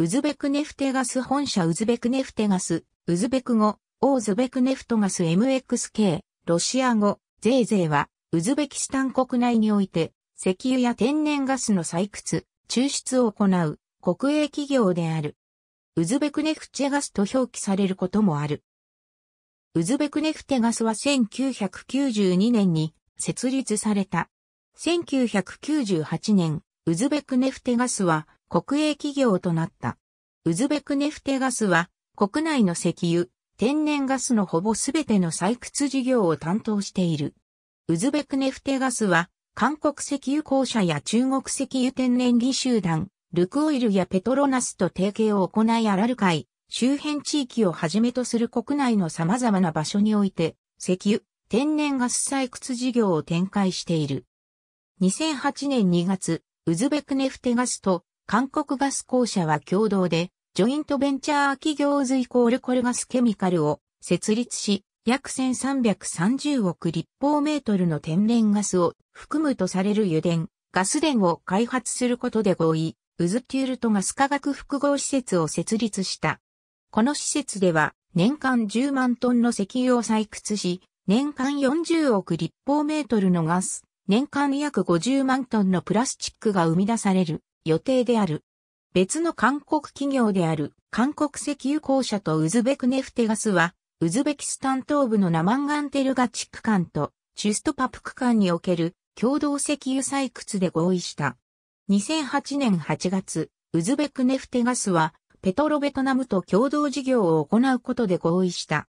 ウズベクネフテガス本社ウズベクネフテガス、ウズベク語、オーズベクネフトガス MXK、ロシア語、ゼーゼーは、ウズベキスタン国内において、石油や天然ガスの採掘、抽出を行う、国営企業である。ウズベクネフチェガスと表記されることもある。ウズベクネフテガスは1992年に設立された。1998年、ウズベクネフテガスは国営企業となった。ウズベクネフテガスは国内の石油、天然ガスのほぼすべての採掘事業を担当している。ウズベクネフテガスは韓国石油公社や中国石油天然技集団、ルクオイルやペトロナスと提携を行いアラル海、周辺地域をはじめとする国内の様々な場所において、石油、天然ガス採掘事業を展開している。2008年2月、ウズベクネフテガスと韓国ガス公社は共同で、ジョイントベンチャー企業ズイコールコルガスケミカルを設立し、約1330億立方メートルの天然ガスを含むとされる油田、ガス田を開発することで合意、ウズテュールとガス化学複合施設を設立した。この施設では年間10万トンの石油を採掘し、年間40億立方メートルのガス、年間約50万トンのプラスチックが生み出される。予定である。別の韓国企業である韓国石油公社とウズベクネフテガスは、ウズベキスタン東部のナマンガンテルガチ区間とチュストパプ区間における共同石油採掘で合意した。2008年8月、ウズベクネフテガスは、ペトロベトナムと共同事業を行うことで合意した。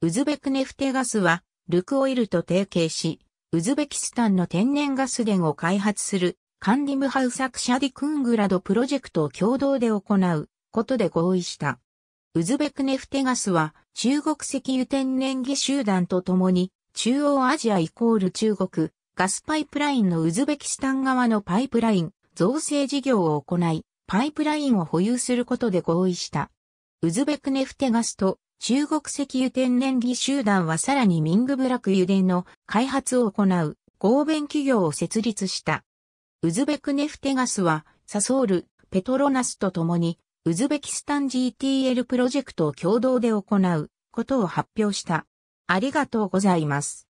ウズベクネフテガスは、ルクオイルと提携し、ウズベキスタンの天然ガス田を開発するカンディムハウサクシャディ・クングラドプロジェクトを共同で行うことで合意した。ウズベクネフテガスは中国石油天然技集団と共に中央アジアイコール中国ガスパイプラインのウズベキスタン側のパイプライン造成事業を行いパイプラインを保有することで合意した。ウズベクネフテガスと中国石油天然技集団はさらにミングブラク油田の開発を行う合弁企業を設立した。ウズベクネフテガスは、サソール、ペトロナスと共に、ウズベキスタン GTL プロジェクトを共同で行うことを発表した。ありがとうございます。